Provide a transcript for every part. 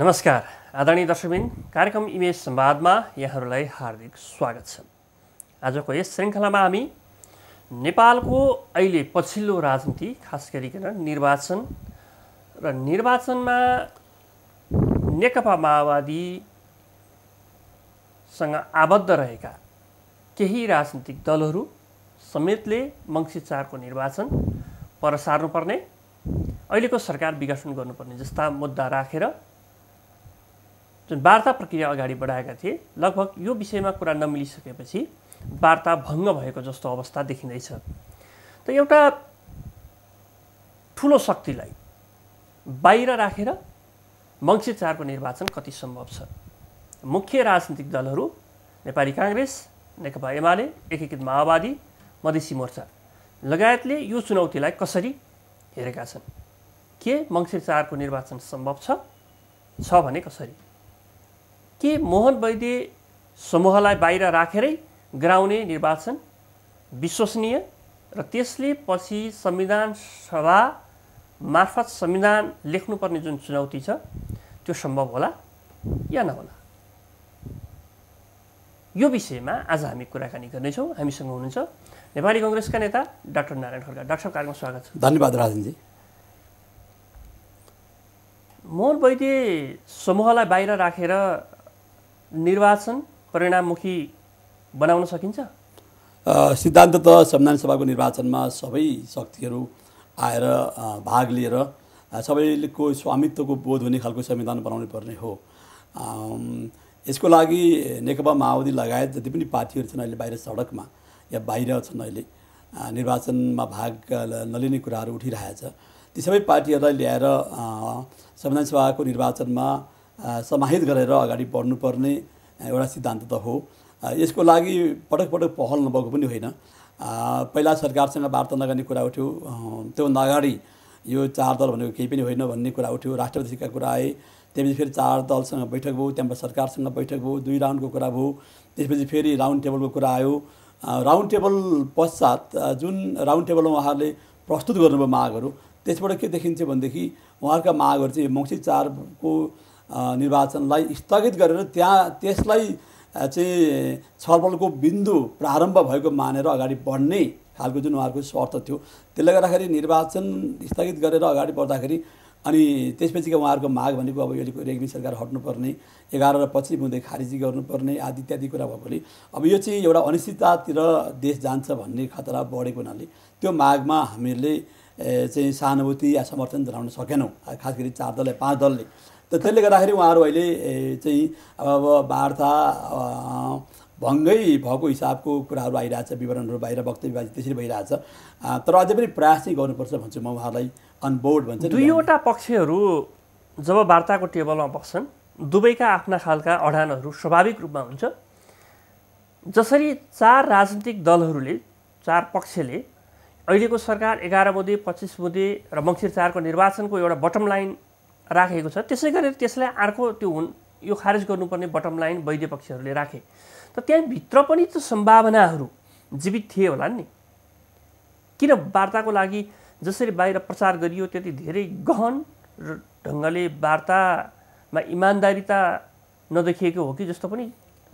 नमस्कार आदरणीय दर्शकबिन कार्यक्रम इमेज संवादमा यहाँहरूलाई हार्दिक स्वागत छ आजको यस श्रृङ्खलामा हामी नेपालको अहिले पछिल्लो राजनीति खास गरिकन निर्वाचन र निर्वाचनमा नेकपा माओवादीसँग आबद्ध रहेका केही राजनीतिक दलहरू समेतले मङ्सिर चारको निर्वाचन पर सार्नुपर्ने अहिलेको सरकार विघटन गर्नुपर्ने जस्ता मुद्दा राखेर जुन वार्ता प्रक्रिया अगाडि बढाएका थिए लगभग यो विषयमा कुरा नमिलिसकेपछि वार्ता भङ्ग भएको जस्तो अवस्था देखिँदैछ त एउटा ठुलो शक्तिलाई बाहिर राखेर मङ्सिरचारको निर्वाचन कति सम्भव छ मुख्य राजनीतिक दलहरू नेपाली काङ्ग्रेस नेकपा एमाले एकीकृत माओवादी मधेसी मोर्चा लगायतले यो चुनौतीलाई कसरी हेरेका छन् के मङ्सिर चारको निर्वाचन सम्भव छ भने कसरी के मोहन वैद्य समूहलाई बाहिर राखेरै गराउने निर्वाचन विश्वसनीय र त्यसले पछि संविधान सभा मार्फत संविधान लेख्नुपर्ने जुन चुनौती छ त्यो सम्भव होला या नहोला यो विषयमा आज हामी कुराकानी गर्नेछौँ हामीसँग हुनुहुन्छ नेपाली कङ्ग्रेसका नेता डाक्टर नारायण खड्का डाक्टर कार्यमा स्वागत छ धन्यवाद राजनजी मोहन वैद्य समूहलाई बाहिर राखेर निर्वाचन परिणाममुखी बनाउन सकिन्छ सिद्धान्त त संविधान सभाको निर्वाचनमा सबै शक्तिहरू आएर भाग लिएर सबैको स्वामित्वको बोध हुने खालको संविधान बनाउनु पर्ने हो यसको लागि नेकपा माओवादी लगायत जति पनि पार्टीहरू छन् अहिले बाहिर सडकमा या बाहिर छन् अहिले निर्वाचनमा भाग नलिने कुराहरू उठिरहेछ ती सबै पार्टीहरूलाई ल्याएर संविधान सभाको निर्वाचनमा समाहित गरेर अगाडि बढ्नुपर्ने एउटा सिद्धान्त त हो यसको लागि पटक पटक पहल नभएको पनि होइन पहिला सरकारसँग वार्ता नगर्ने कुरा उठ्यो त्योभन्दा अगाडि यो चार दल भनेको केही पनि होइन भन्ने कुरा उठ्यो राष्ट्रपतिका कुरा आए त्यसपछि फेरि चार दलसँग बैठक भयो त्यहाँबाट सरकारसँग बैठक भयो दुई राउन्डको कुरा भयो त्यसपछि फेरि राउन्ड टेबलको कुरा आयो राउन्ड टेबल पश्चात जुन राउन्ड टेबलमा उहाँहरूले प्रस्तुत गर्नुभयो मागहरू त्यसबाट के देखिन्छ भनेदेखि उहाँहरूका मागहरू चाहिँ मङ्सिर चारको निर्वाचनलाई स्थगित गरेर त्यहाँ त्यसलाई चाहिँ छलफलको बिन्दु प्रारम्भ भएको मानेर अगाडि बढ्ने खालको जुन उहाँहरूको शर्त थियो त्यसले गर्दाखेरि निर्वाचन स्थगित गरेर अगाडि बढ्दाखेरि अनि त्यसपछिको उहाँहरूको माग भनेको अब अहिलेको रेग्मी सरकार हट्नुपर्ने एघार र पछि बुँदै खारिजी गर्नुपर्ने आदि इत्यादि कुरा भएकोले अब यो चाहिँ एउटा अनिश्चिततातिर देश जान्छ भन्ने खतरा बढेको हुनाले त्यो मागमा हामीहरूले चाहिँ सहानुभूति या समर्थन जनाउन सकेनौँ खास गरी चार दलले पाँच दलले त त्यसले गर्दाखेरि उहाँहरू अहिले चाहिँ अब वार्ता भङ्गै भएको हिसाबको कुराहरू आइरहेछ विवरणहरू बाहिर वक्तव्य त्यसरी भइरहेछ तर अझै पनि प्रयास चाहिँ गर्नुपर्छ भन्छु म उहाँलाई अनबोर्ड भन्छ दुईवटा पक्षहरू जब वार्ताको टेबलमा बस्छन् दुवैका आफ्ना खालका अडानहरू स्वाभाविक रूपमा हुन्छ जसरी चार राजनीतिक दलहरूले चार पक्षले अहिलेको सरकार एघार बुँदे पच्चिस बुँदे र मङ्सिर चारको निर्वाचनको एउटा बटम लाइन राखेको छ त्यसै गरेर त्यसलाई अर्को त्यो हुन् यो खारेज गर्नुपर्ने बटम लाइन वैद्य पक्षहरूले राखे त त्यहाँभित्र पनि त्यो सम्भावनाहरू जीवित थिए होला नि किन वार्ताको लागि जसरी बाहिर प्रचार गरियो त्यति धेरै गहन र ढङ्गले वार्तामा इमान्दारिता नदेखिएको हो कि जस्तो पनि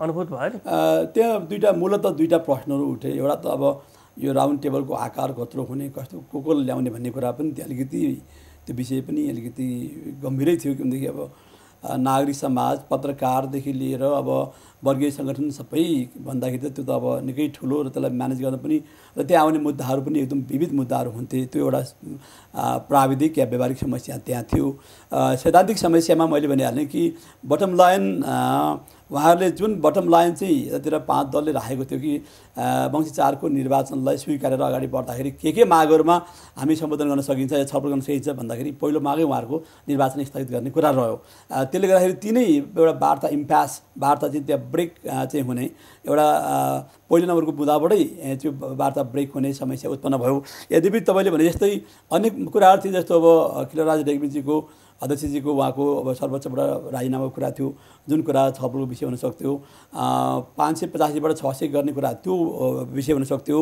अनुभूत भयो नि त्यहाँ दुईवटा मूलत दुईवटा प्रश्नहरू उठे एउटा त अब यो राउन्ड टेबलको आकार कत्रो हुने कस्तो को ल्याउने भन्ने कुरा पनि त्यो अलिकति त्यो विषय पनि अलिकति गम्भीरै थियो किनभनेदेखि अब नागरिक समाज पत्रकारदेखि लिएर अब वर्गीय सङ्गठन सबै भन्दाखेरि त त्यो त अब निकै ठुलो र त्यसलाई म्यानेज गर्न पनि र त्यहाँ आउने मुद्दाहरू पनि एकदम विविध मुद्दाहरू हुन्थे त्यो एउटा प्राविधिक या व्यावहारिक समस्या त्यहाँ थियो सैद्धान्तिक समस्यामा मैले भनिहालेँ कि बटम लाइन उहाँहरूले जुन बटम लाइन चाहिँ यतातिर पाँच दलले राखेको थियो कि वंशी चारको निर्वाचनलाई स्वीकारेर अगाडि बढ्दाखेरि के के मागहरूमा हामी सम्बोधन गर्न सकिन्छ या छलफल गर्न सकिन्छ भन्दाखेरि पहिलो मागै उहाँहरूको निर्वाचन स्थगित गर्ने कुरा रह्यो त्यसले गर्दाखेरि तिनै एउटा वार्ता इम्प्यास वार्ता चाहिँ त्यहाँ ब्रेक चाहिँ हुने एउटा पहिलो नम्बरको बुँदाबाटै त्यो वार्ता ब्रेक हुने समस्या उत्पन्न भयो यद्यपि तपाईँले भने जस्तै अनेक कुराहरू थिए जस्तो अब किलराज रेग्मीजीको अध्यक्षजीको उहाँको अब सर्वोच्चबाट राजीनामाको कुरा थियो जुन कुरा छलफलको विषय हुनसक्थ्यो पाँच सय पचासीबाट छ सय गर्ने कुरा त्यो विषय हुनसक्थ्यो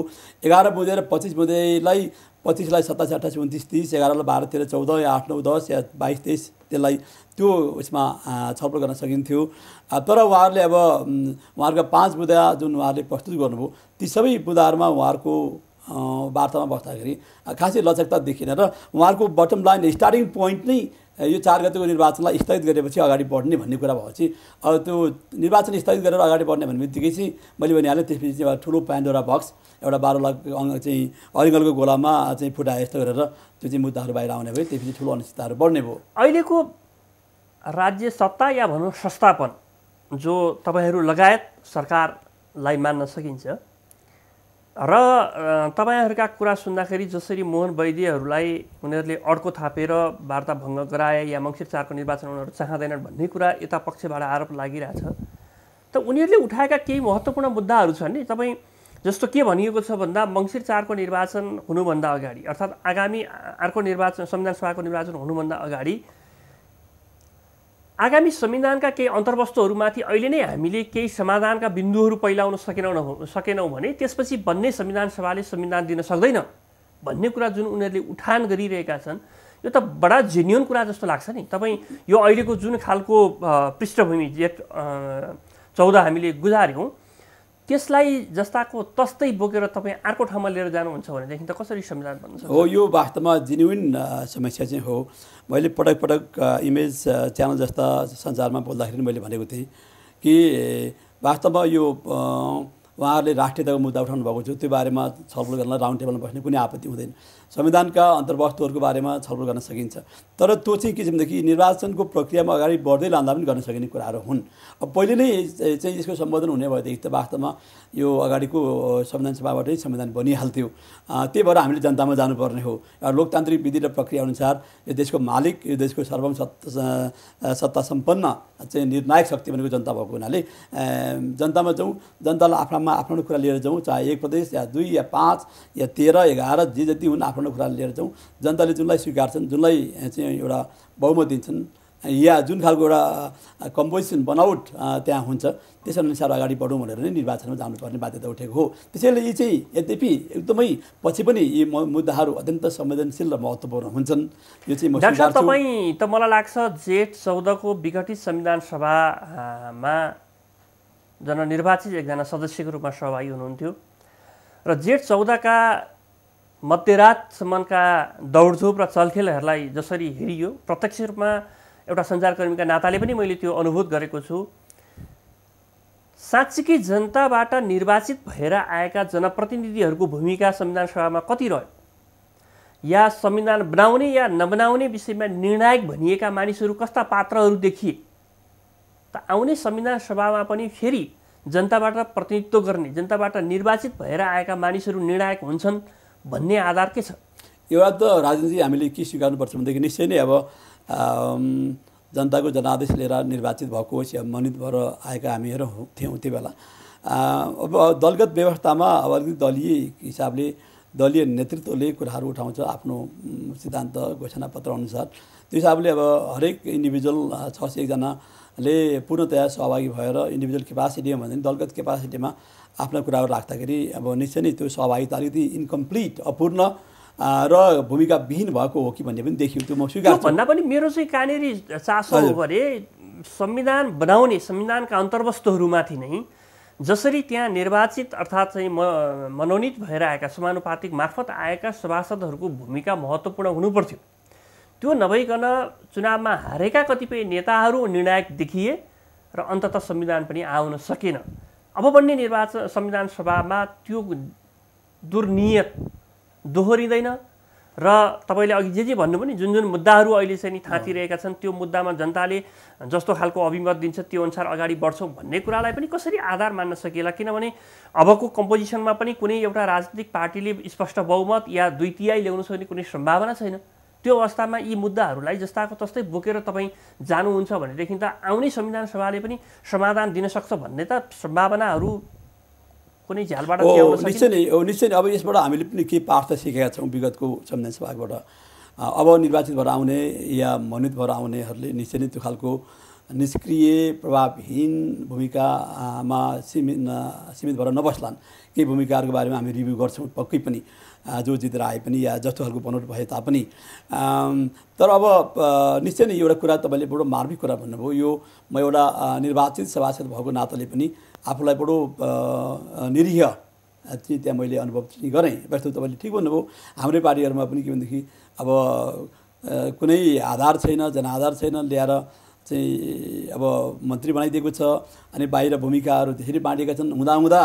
एघार बुझेर र पच्चिस बुझेलाई पच्चिसलाई सत्ताइस अट्ठाइस उन्तिस तिस एघारलाई बाह्र तेह्र चौध या आठ नौ दस या बाइस तेइस त्यसलाई त्यो उसमा छलफल गर्न सकिन्थ्यो तर उहाँहरूले अब उहाँहरूका पाँच बुधा जुन उहाँहरूले प्रस्तुत गर्नुभयो ती सबै बुधाहरूमा उहाँहरूको वार्तामा बस्दाखेरि खासै लचकता देखिन र उहाँहरूको बटम लाइन स्टार्टिङ पोइन्ट नै यो चार गतिको निर्वाचनलाई स्थगित गरेपछि अगाडि बढ्ने भन्ने कुरा भएपछि अब त्यो निर्वाचन स्थगित गरेर अगाडि बढ्ने भन्ने बित्तिकै चाहिँ मैले भनिहालेँ त्यसपछि चाहिँ एउटा ठुलो प्यान्डोरा बक्स एउटा बाह्र लाख अङ्ग चाहिँ अरिङ्गलको गोलामा चाहिँ फुटाए यस्तो गरेर त्यो चाहिँ मुद्दाहरू बाहिर आउने भयो त्यसपछि ठुलो अनिश्चितताहरू बढ्ने भयो अहिलेको राज्य सत्ता या भनौँ संस्थापन जो तपाईँहरू लगायत सरकारलाई मान्न सकिन्छ र तपाईँहरूका कुरा सुन्दाखेरि जसरी मोहन वैद्यहरूलाई उनीहरूले अड्को थापेर वार्ता भङ्ग गराए या मङ्सिर चारको निर्वाचन उनीहरू चाहँदैनन् भन्ने कुरा यता पक्षबाट आरोप लागिरहेछ त उनीहरूले उठाएका केही महत्त्वपूर्ण मुद्दाहरू छन् नि तपाईँ जस्तो के भनिएको छ भन्दा मङ्सिर चारको निर्वाचन हुनुभन्दा अगाडि अर्थात् आगामी अर्को निर्वाचन संविधान सभाको निर्वाचन हुनुभन्दा अगाडि आगामी संविधानका केही अन्तर्वस्तुहरूमाथि अहिले नै हामीले केही समाधानका बिन्दुहरू पहिलाउन सकेनौँ सकेनौँ भने त्यसपछि बन्ने संविधान सभाले संविधान दिन सक्दैन भन्ने कुरा जुन उनीहरूले उठान गरिरहेका छन् यो त बडा जेन्युन कुरा जस्तो लाग्छ नि तपाईँ यो अहिलेको जुन खालको पृष्ठभूमि जेठ चौध हामीले गुजार्यौँ त्यसलाई जस्ताको तस्तै बोकेर तपाईँ अर्को ठाउँमा लिएर जानुहुन्छ भनेदेखि त कसरी संविधान भन्नु हो यो वास्तवमा जेन्युन समस्या चाहिँ हो मैले पटक पटक इमेज च्यानल जस्ता सञ्चारमा बोल्दाखेरि मैले भनेको थिएँ कि वास्तवमा यो उहाँहरूले राष्ट्रियताको मुद्दा उठाउनु भएको थियो त्यो बारेमा छलफल गर्न राउन्ड टेबलमा बस्ने कुनै आपत्ति हुँदैन संविधानका अन्तर्वस्तुहरूको बारेमा छलफल गर्न सकिन्छ तर त्यो चाहिँ किसिमदेखि निर्वाचनको प्रक्रियामा अगाडि बढ्दै लाँदा पनि गर्न सकिने कुराहरू हुन् अब पहिले नै चाहिँ यसको सम्बोधन हुने भएदेखि त वास्तवमा यो अगाडिको संविधान सभाबाटै संविधान बनिहाल्थ्यो त्यही भएर हामीले जनतामा जानुपर्ने हो एउटा लोकतान्त्रिक विधि र प्रक्रिया अनुसार यो देशको मालिक यो देशको सर्वम सत्ता सम्पन्न चाहिँ निर्णायक शक्ति भनेको जनता भएको हुनाले जनतामा जाउँ जनतालाई आफ्ना आफ्नोमा आफ्नो कुरा लिएर जाउँ चाहे एक प्रदेश या दुई या पाँच या तेह्र एघार जे जति हुन् आफ्नो कुरा लिएर जाउँ जनताले जुनलाई स्वीकार्छन् जुनलाई चाहिँ एउटा बहुमत दिन्छन् या जुन खालको एउटा कम्पोजिसन बनावट त्यहाँ हुन्छ त्यसअनुसार अगाडि बढौँ भनेर नै निर्वाचनमा जानुपर्ने बाध्यता उठेको हो त्यसैले यी चाहिँ यद्यपि एकदमै पछि पनि यी मुद्दाहरू अत्यन्त संवेदनशील र महत्त्वपूर्ण हुन्छन् यो चाहिँ तपाईँ त मलाई लाग्छ जेठ चौधको विघटित संविधान सभामा जननिर्वाचित एकजना सदस्यको रूपमा सहभागी हुनुहुन्थ्यो र जेठ चौधका मध्यरातसम्मका दौडधुप र चलखेलहरूलाई जसरी हेरियो प्रत्यक्ष रूपमा एउटा सञ्चारकर्मीका नाताले पनि मैले त्यो अनुभूत गरेको छु साँच्चीकै जनताबाट निर्वाचित भएर आएका जनप्रतिनिधिहरूको भूमिका संविधान सभामा कति रह्यो या संविधान बनाउने या नबनाउने विषयमा निर्णायक भनिएका मानिसहरू कस्ता पात्रहरू देखिए त आउने संविधान सभामा पनि फेरि जनताबाट प्रतिनिधित्व गर्ने जनताबाट निर्वाचित भएर आएका मानिसहरू निर्णायक हुन्छन् भन्ने आधार के छ एउटा त राजनीति हामीले के स्वीकार्नुपर्छ भनेदेखि निश्चय नै अब जनताको जनादेश लिएर निर्वाचित भएको या मनित भएर आएका हामीहरू थियौँ त्यो बेला अब दलगत व्यवस्थामा अब अलिकति दलीय हिसाबले दलीय नेतृत्वले कुराहरू उठाउँछ आफ्नो सिद्धान्त घोषणापत्र अनुसार त्यो हिसाबले अब हरेक इन्डिभिजुअल छ सय एकजना ले पूर्णतया सहभागी भएर इन्डिभिजुअल क्यापासिटीमा भन्दा पनि दलगत क्यापासिटीमा आफ्ना कुराहरू राख्दाखेरि अब निश्चय नै त्यो सहभागिता अलिकति इन्कम्प्लिट अपूर्ण र भूमिका विहीन भएको हो कि भन्ने पनि देखियो त्यो म स्वीकार भन्दा पनि मेरो चाहिँ कहाँनिर चासो हो भने संविधान बनाउने संविधानका अन्तर्वस्तुहरूमाथि नै जसरी त्यहाँ निर्वाचित अर्थात् चाहिँ म मनोनित भएर आएका समानुपातिक मार्फत आएका सभासदहरूको भूमिका महत्त्वपूर्ण हुनुपर्थ्यो त्यो नभइकन चुनावमा हारेका कतिपय नेताहरू निर्णायक देखिए र अन्तत संविधान पनि आउन सकेन अब बन्ने निर्वाचन संविधान सभामा त्यो दुर्नियत दोहोरिँदैन र तपाईँले अघि जे जे भन्नु पनि जुन जुन मुद्दाहरू अहिले चाहिँ नि थाँचिरहेका छन् त्यो मुद्दामा जनताले जस्तो खालको अभिमत दिन्छ त्यो अनुसार अगाडि बढ्छौँ भन्ने कुरालाई पनि कसरी आधार मान्न सकिएला किनभने अबको कम्पोजिसनमा पनि कुनै एउटा राजनीतिक पार्टीले स्पष्ट बहुमत या दुई तिहाई ल्याउन सक्ने कुनै सम्भावना छैन त्यो अवस्थामा यी मुद्दाहरूलाई जस्ताको तस्तै बोकेर तपाईँ जानुहुन्छ भनेदेखि त आउने संविधान सभाले पनि समाधान दिन सक्छ भन्ने त सम्भावनाहरू कुनै झ्यालबाट निश्चय नै निश्चय नै अब यसबाट हामीले पनि के पार्थ सिकेका छौँ विगतको संविधान सभाबाट अब निर्वाचित भएर आउने या मनोनित भएर आउनेहरूले निश्चय नै त्यो खालको निष्क्रिय प्रभावहीन भूमिकामा सीमित सीमित भएर नबस्लान् केही भूमिकाहरूको बारेमा हामी रिभ्यू गर्छौँ पक्कै पनि जो जितेर आए पनि या जस्तो खालको बनोट भए तापनि तर अब निश्चय नै एउटा कुरा तपाईँले बडो मार्मिक कुरा भन्नुभयो यो म एउटा निर्वाचित सभासद भएको नाताले पनि आफूलाई बडो निरीह चाहिँ त्यहाँ मैले अनुभव चाहिँ गरेँ व्यस्त तपाईँले ठिक भन्नुभयो हाम्रै पार्टीहरूमा पनि के भनेदेखि अब कुनै आधार छैन जनआधार छैन ल्याएर चाहिँ अब मन्त्री बनाइदिएको छ अनि बाहिर भूमिकाहरू धेरै बाँडेका छन् हुँदाहुँदा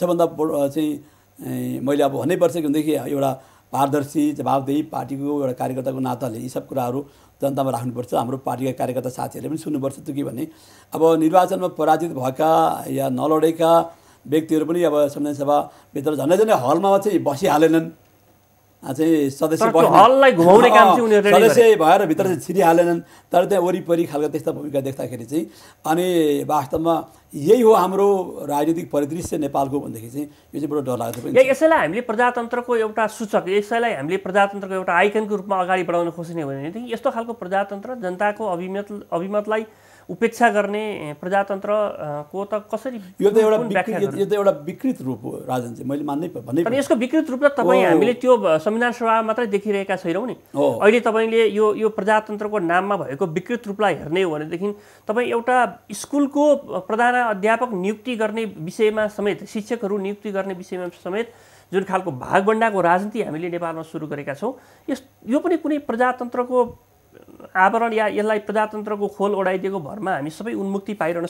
सबभन्दा चाहिँ मैले अब भन्नैपर्छ भनेदेखि एउटा पारदर्शी जवाबदेही पार्टीको एउटा कार्यकर्ताको नाताले यी सब कुराहरू जनतामा राख्नुपर्छ हाम्रो पार्टीका कार्यकर्ता साथीहरूले पनि सुन्नुपर्छ त्यो के भने अब निर्वाचनमा पराजित भएका या नलडेका व्यक्तिहरू पनि अब संविधान सभाभित्र झन्डै झन्डै हलमा चाहिँ बसिहालेनन् चाहिँ सदस्य घुमाउने काम चाहिँ सदस्य भएर भित्र चाहिँ छिरिहालेनन् तर त्यहाँ वरिपरि खालको त्यस्ता भूमिका देख्दाखेरि चाहिँ अनि वास्तवमा यही हो हाम्रो राजनीतिक परिदृश्य नेपालको भनेदेखि चाहिँ यो चाहिँ बडो डर लाग्दो यसैलाई हामीले प्रजातन्त्रको एउटा सूचक यसैलाई हामीले प्रजातन्त्रको एउटा आइकनको रूपमा अगाडि बढाउन खोज्ने हो भनेदेखि यस्तो खालको प्रजातन्त्र जनताको अभिमत अभिमतलाई उपेक्षा गर्ने प्रजातन्त्रको त कसरी यो त एउटा यो त एउटा विकृत रूप हो राजनीति मैले मान्नै भने तर यसको विकृत रूप त तपाईँ हामीले त्यो संविधान सभा मात्रै देखिरहेका छैनौँ नि अहिले तपाईँले यो यो प्रजातन्त्रको नाममा भएको विकृत रूपलाई हेर्ने हो भनेदेखि तपाईँ एउटा स्कुलको प्रधान अध्यापक नियुक्ति गर्ने विषयमा समेत शिक्षकहरू नियुक्ति गर्ने विषयमा समेत जुन खालको भागभन्डाको राजनीति हामीले नेपालमा सुरु गरेका छौँ यस यो पनि कुनै प्रजातन्त्रको आवरण या यसलाई प्रजातन्त्रको खोल ओढाइदिएको भरमा हामी सबै उन्मुक्ति पाइरहन